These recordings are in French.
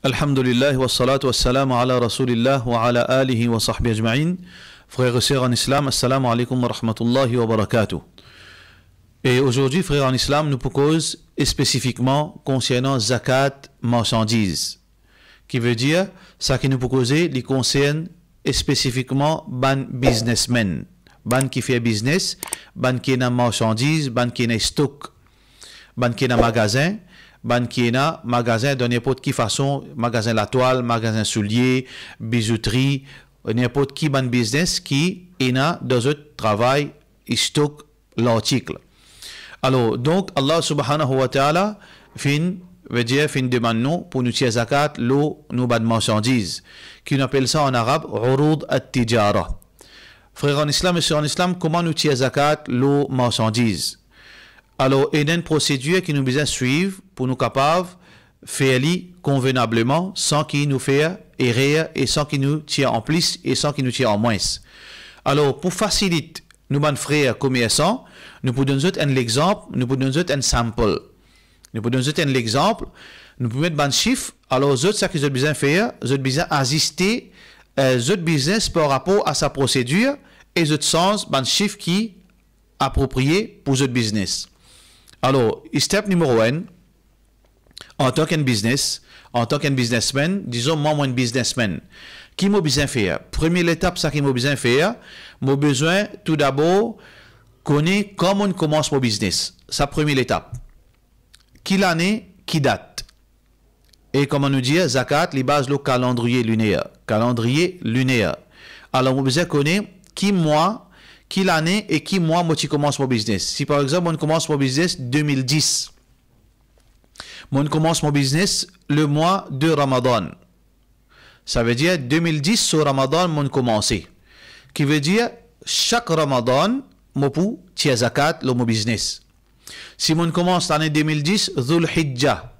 الحمد لله والصلاة والسلام على رسول الله وعلى آله وصحبه أجمعين فغير et الإسلام السلام عليكم ورحمة الله وبركاته Et aujourd'hui, frère en islam, nous propose spécifiquement concernant zakat marchandise, qui veut dire ça qui nous propose, les concerne spécifiquement ban businessmen, ban qui fait business, ban qui est dans marchandise, ban qui est dans stock, ban qui est dans magasin, un magasin de n'importe qui façon, magasin la toile, magasin souliers, bijouterie, n'importe qui ban business qui est dans un travail stock l'article. Alors, donc, Allah subhanahu wa ta'ala fin, veut dire, fin de pour nous tirer zakat, l'eau, nous des marchandises, qui appelle ça en arabe, urud at-tijara. Frère en islam et en islam, comment nous tirer zakat, l'eau, marchandises? Alors, il y a une procédure qui nous besoin suivre pour nous capables de faire convenablement sans qu'il nous fasse errer et sans qu'il nous tire en plus et sans qu'il nous tire en moins. Alors, pour faciliter nos frères commerçants, nous pouvons donner un exemple, nous pouvons donner un sample. Nous pouvons donner un exemple, nous pouvons mettre un chiffre. Alors, ce que nous besoin faire, nous besoin assister, notre euh, business par rapport à sa procédure et nous sens, un ben, chiffre qui est approprié pour notre business. Alors, step numéro un, en tant qu'un business, en tant qu'un businessman, disons moi, moi, un businessman, qui m'a besoin faire Première étape, ça qui m'a besoin faire, m'a besoin tout d'abord connaître comment on commence mon business. Ça, première étape. Qui l'année, qui date. Et comment nous dire, Zakat, les bases, le calendrier lunaire. Calendrier lunaire. Alors, m'a besoin connaître qui moi, qui l'année et qui moi, moi, tu commence mon business. Si par exemple, on commence mon business 2010, moi, on commence mon business le mois de Ramadan. Ça veut dire 2010 sur Ramadan, mon commencé. Qui veut dire chaque Ramadan, mon pou, zakat, le mon business. Si on commence l'année 2010, Dhul Hijjah,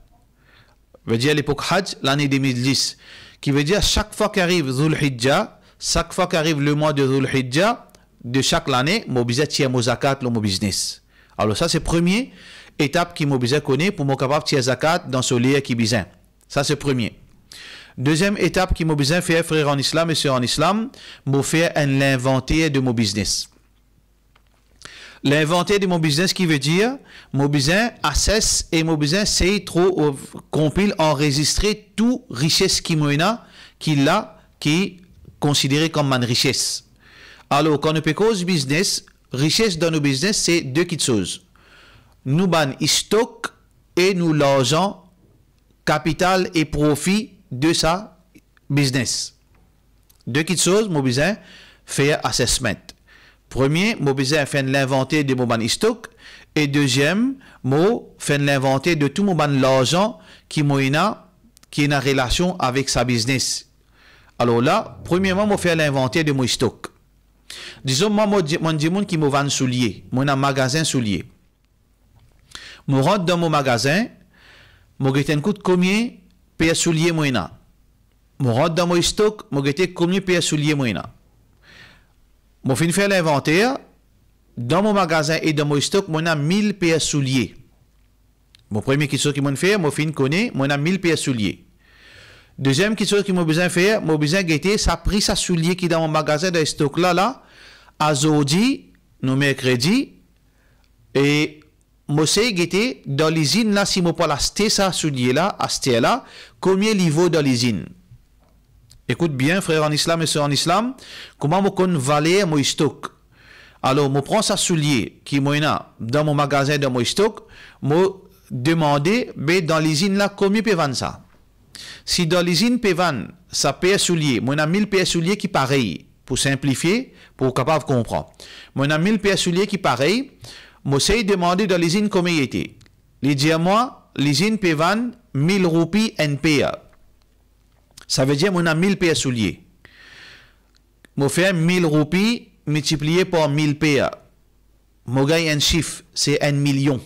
veut dire l'époque Hajj, l'année 2010, qui veut dire chaque fois qu'arrive Zul Hijja, chaque fois qu'arrive le mois de Dhul Hijjah, de chaque l'année, mobiliser tiers zakat dans mon business. Alors ça c'est premier étape qui mobiliser connaît pour mo capable tiers zakat dans ce lieu qui bizin. Ça c'est premier. Deuxième étape qui mobiliser faire frère en islam et sœur en islam, mo faire un l'inventaire de mon business. L'inventaire de mon business qui veut dire mon business assesse et mon business c'est trop compile enregistrer tout richesse qui m'en qui l'a qui considéré comme ma richesse. Alors, quand nous cause business, richesse dans nos business, c'est deux petites choses. Nous ban stock et nous l'argent, capital et profit de sa business. Deux petites choses, mon besoin, faire assessment. Premier, mon besoin, faire l'inventaire de mon stock. Et deuxième, moi faire l'inventaire de tout mon ban l'argent qui qui est en relation avec sa business. Alors là, premièrement, moi faire l'inventaire de mon stock. Disons, moi, moi, moi, qui me vend souliers, moi, un magasin souliers. Je rentre dans mon magasin, je vais un de combien de souliers moi Je rentre dans mon stock, je gagne combien de souliers moi Je finis faire l'inventaire, dans mon magasin et dans mon stock, moi, a 1000 pièces souliers. Mon premier question que je fait, je fin connaît, moi, 1000 pièces souliers. Deuxième question que j'ai besoin de faire, j'ai besoin de guetter, ça pris sa soulier qui est dans mon magasin de stock là, là, à Zodi, nous mercredi, et je sais guetter dans l'usine là, si je pas acheter ça soulier là, acheter là, combien il vaut dans l'usine. Écoute bien, frère en islam et soeur en islam, comment je peux valer mon stock. Alors, je prends ça soulier qui est dans mon magasin de mon stock, je demande, mais dans l'usine là, combien peut vendre ça? Si dans l'usine Pévan, sa ça soulier, moi j'ai 1000 PS souliers qui pareil, pour simplifier, pour capable comprendre. Moi a 1000 PS qui pareil, moi j'ai demandé dans l'usine comment il était. Il dit à moi, l'usine Pévan, 1000 roupies NPA. Ça veut dire moi a 1000 PS souliers. Moi fait 1000 roupies multiplié par 1000 PA. Moi gagne un chiffre, c'est 1 million.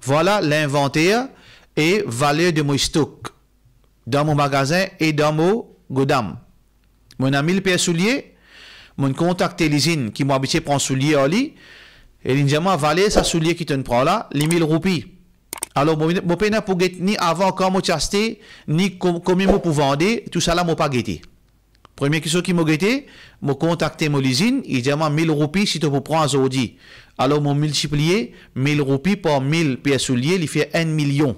Voilà l'inventaire et valeur de mon stock dans mon magasin et dans mon godam, Mon 1000 le père soulier, mon contacté l'usine qui m'a habitué prendre soulier au et il m'a avalé sa soulier qui te prend là, les 1000 roupies. Alors, mon père n'a pas ni avant quand mon chasté, ni combien je pour vendre, tout ça là, mon pas La Premier question qui m'a guetté, m'a contacté mon usine, il m'a 1000 roupies si tu peux prendre aujourd'hui. Alors, mon multiplié, 1000 roupies par 1000 pièces souliers, il fait 1 million.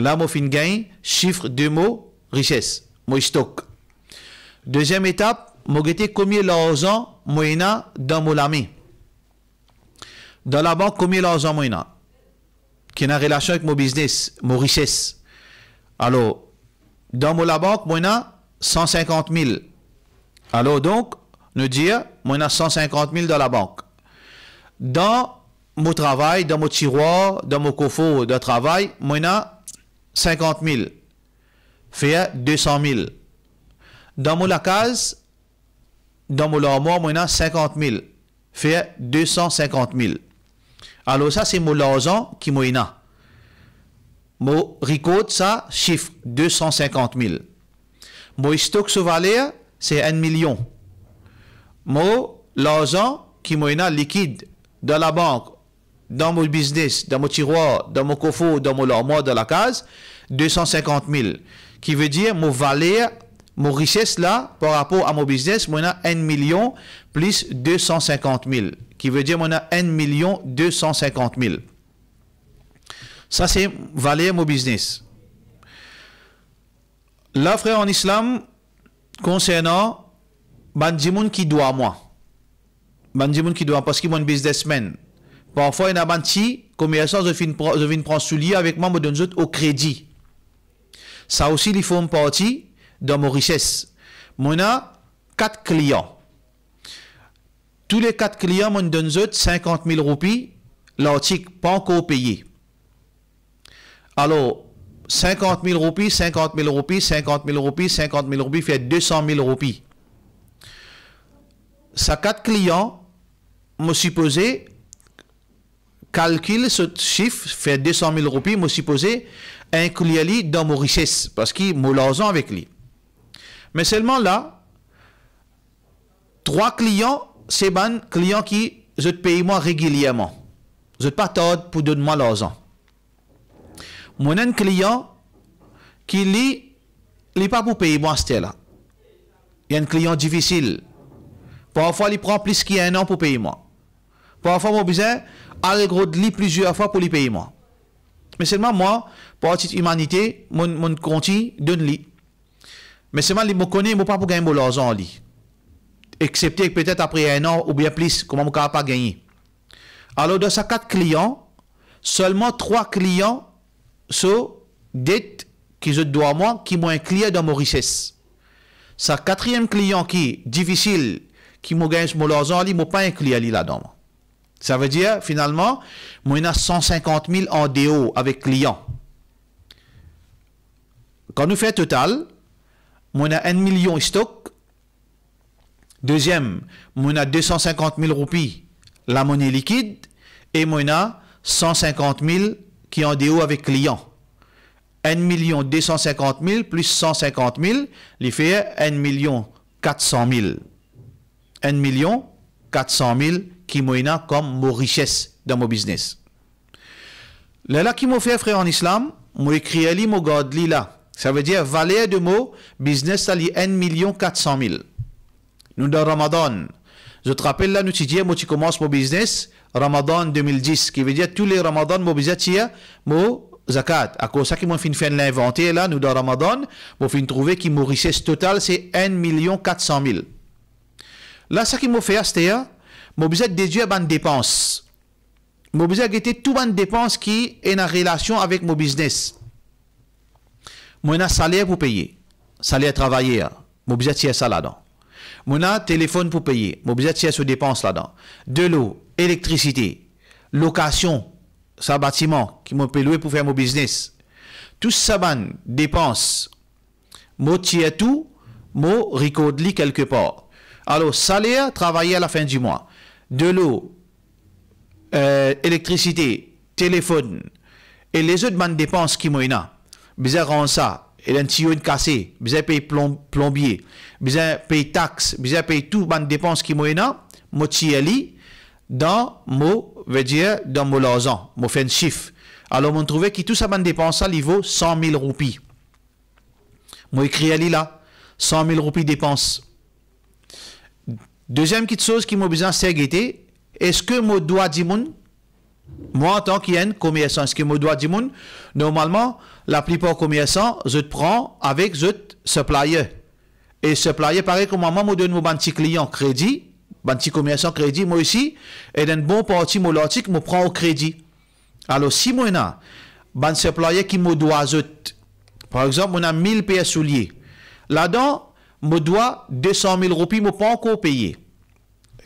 Là, Lamo gain, chiffre, deux mots, richesse. stock. Deuxième étape, Mogete combien l'argent j'ai dans mon ami. Dans la banque, combien l'argent j'ai? Qui a relation avec mon business, mon richesse. Alors, dans la banque, j'ai 150 000. Alors donc, nous dire, j'ai 150 000 dans la banque. Dans mon travail, dans mon tiroir, dans mon coffre de travail, j'ai 50 000. Fait 200 000. Dans mon case, dans mon mort, maintenant 50 000. Fait 250 000. Alors ça, c'est mon argent qui m'a Mon ricote, ça, chiffre 250 000. Mon stock sous valeur, c'est 1 million. Mon argent qui m'a liquide dans la banque, dans mon business, dans mon tiroir, dans mon coffre, dans mon armoire, dans la case, 250 000. Qui veut dire, mon valeur, mon richesse là, par rapport à mon business, moi, a 1 million plus 250 000. Qui veut dire, moi, a 1 million 250 000. Ça, c'est valeur mon business. L'affaire en islam concernant Bandimoun qui doit moi. Bandimoun qui doit parce qu'il mon un businessman. Parfois, il y a petit commerçant, qui viens prendre soulier avec moi, je donne au crédit. Ça aussi, il faut une partie de ma richesse. Moi, j'ai quatre clients. Tous les quatre clients, je donne 50 000 roupies, l'article pas encore payé. Alors, 50 000 roupies, 50 000 roupies, 50 000 roupies, 50 000 roupies, fait 200 000 roupies. Ces quatre clients, me suppose, calcule ce chiffre, fait 200 000 roupies, me supposé un lui dans mon richesse, parce qu'il suis l'argent avec lui. Mais seulement là, trois clients, c'est un clients qui je te moi régulièrement. Je ne pas tard pour donner moi l'argent. Mon un client qui lit, n'est pas pour payer moi là. Il y a un client difficile. Parfois, il prend plus qu'un an pour payer moi. Parfois, mon besoin de plusieurs fois pour les payer moi. Mais seulement moi, pour petite humanité, mon, mon continue, donne lit. Mais seulement, je me connais, pas pour gagner mon l'argent. Excepté peut-être après un an ou bien plus, comment je ne pas gagner. Alors, de ces quatre clients, seulement trois clients sont dettes qui je dois moi, qui m'ont un client dans ma richesse. Sa quatrième client qui est difficile, qui m'a gagné mon argent, lit, pas un client là-dedans. Ça veut dire, finalement, moi, a 150 000 en DO avec clients. Quand nous fait total, moi, a 1 million en stock. Deuxième, moi, a 250 000 roupies, la monnaie liquide. Et moi, a 150 000 qui en DO avec client. 1 million 250 000 plus 150 000, il fait 1 million 400 000. 1 million 400 000 qui m'ont comme ma richesse dans mon business. Là, là qui m'ont fait frère en islam, m'ont écrit li, m'ont gardé là. Ça veut dire, valeur de mon business, à 1 million 400 000. Nous, dans Ramadan, je te rappelle là, nous, tu dis, moi, tu mon business, Ramadan 2010, qui veut dire, tous les Ramadan, mon business, mon zakat. À cause ça, qui m'ont fait l'inventer là, nous, dans Ramadan, m'ont trouver qui mon richesse totale, c'est 1 million 400 000. Là, ce qu'il m'a fait, je suis besoin de déduire mes dépenses. suis besoin de toutes les dépenses qui sont en relation avec mon business. Moi, un salaire pour payer. Salaire travailler. suis besoin de ça là-dedans. Moi, un téléphone pour payer. suis besoin de ces dépenses là-dedans. De l'eau, électricité, location, ça bâtiment qui m'a louer pour faire mon business. Tout ça, ban, dépenses. tirer tout, mon recordé quelque part. Alors, salaire, travailler à la fin du mois. De l'eau, euh, électricité, téléphone, et les autres bandes dépenses qui m'ont Bizarre rend ça, et un tuyau cassé, bizarre paye plomb, plombier, payé paye taxe, bizarre paye tout les dépenses qui m'ont mon li, dans mon, veut dire, dans mon chiffre. Alors, on trouvait que tout ça dépense, ça, il vaut 100 000 roupies. Moi, écrit là, 100 000 roupies dépenses. Deuxième petite chose qui c'est de sécurité, est-ce que moi dois dire, moi en tant qu'un commerçant, est-ce que moi dois dire, normalement, la plupart commerçants, je te prends avec je supplier. Et supplier, pareil, comme maman je donne mon petit client crédit, petit commerçant crédit, moi aussi, et d'un bon parti, mon l'article, me prend au crédit. Alors, si moi, là, ban supplier qui me doit je par exemple, on a 1000 pièces souliers. Là-dedans, je dois 200 000 roupies, me pas encore payé.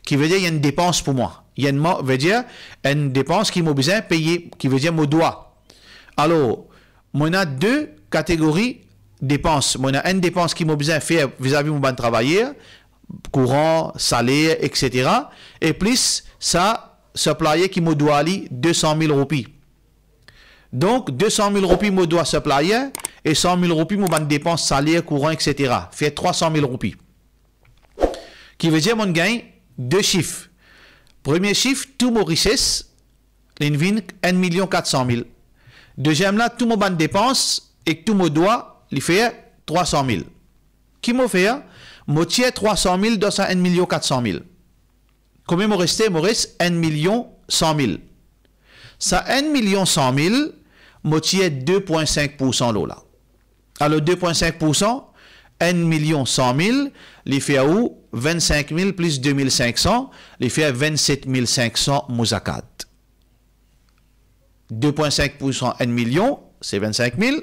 Qui veut dire, qu'il y a une dépense pour moi. Il y a une, veut dire, une dépense qui m'a besoin payer, qui veut dire, me dois Alors, on a deux catégories dépenses. On a une dépense qui m'a besoin faire vis-à-vis de mon bon travailleur, courant, salaire, etc. Et plus, ça, supplier qui me doit aller 200 000 roupies. Donc, 200 000 roupies me doit supplier, et 100 000 roupies, mon banque dépense, salaire, courant, etc. Fait 300 000 roupies. Qui veut dire, mon gain, deux chiffres. Premier chiffre, tout mon richesse, l'invin, 1 million 400 000. Deuxième là, tout mon banque dépense, et tout mon doigt, il fait 300 000. Qui m'a fait? tiens 300 000, 1 million 400 000. Combien m'a resté? M'a reste 1 million 100 000. Ça, 1 million 100 000, moitié 2,5% l'eau là. Alors 2,5%, 1 million 100 000, les fait où 25 000 plus 2500, les fait 27 500 mouzakat. 2,5% 1 million, c'est 25 000.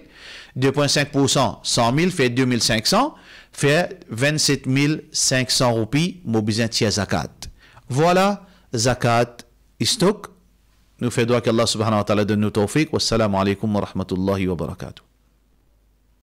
2,5% 100 000 fait 2500, fait 27 500 roupies mobilisant zakat. Voilà zakat istok. Nous faisons droit qu'Allah subhanahu wa ta'ala donne nous tawfiq. Wassalamu alaikum wa rahmatullahi wa barakatuh.